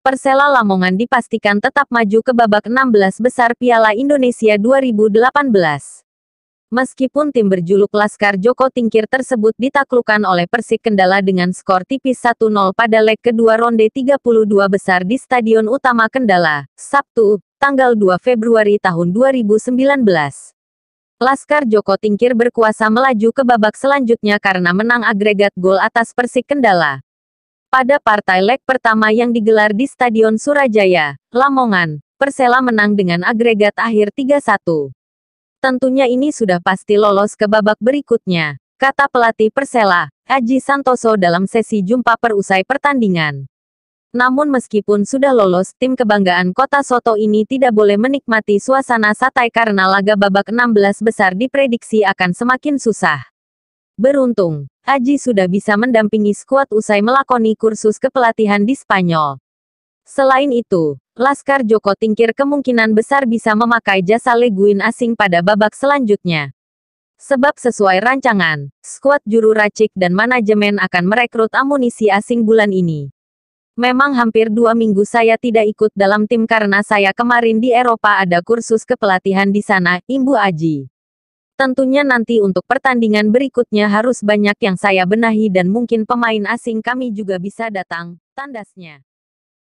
Persela Lamongan dipastikan tetap maju ke babak 16 besar Piala Indonesia 2018. Meskipun tim berjuluk Laskar Joko Tingkir tersebut ditaklukkan oleh Persik Kendala dengan skor tipis 1-0 pada leg kedua ronde 32 besar di Stadion Utama Kendala, Sabtu, tanggal 2 Februari tahun 2019. Laskar Joko Tingkir berkuasa melaju ke babak selanjutnya karena menang agregat gol atas Persik Kendala, pada partai leg pertama yang digelar di Stadion Surajaya, Lamongan, Persela menang dengan agregat akhir 3-1. Tentunya ini sudah pasti lolos ke babak berikutnya, kata pelatih Persela, Aji Santoso dalam sesi jumpa perusai pertandingan. Namun meskipun sudah lolos, tim kebanggaan kota Soto ini tidak boleh menikmati suasana satai karena laga babak 16 besar diprediksi akan semakin susah. Beruntung, Aji sudah bisa mendampingi skuad usai melakoni kursus kepelatihan di Spanyol. Selain itu, Laskar Joko Tingkir kemungkinan besar bisa memakai jasa leguin asing pada babak selanjutnya. Sebab sesuai rancangan, skuad juru racik dan manajemen akan merekrut amunisi asing bulan ini. Memang hampir dua minggu saya tidak ikut dalam tim karena saya kemarin di Eropa ada kursus kepelatihan di sana, imbu Aji. Tentunya nanti untuk pertandingan berikutnya harus banyak yang saya benahi dan mungkin pemain asing kami juga bisa datang, tandasnya.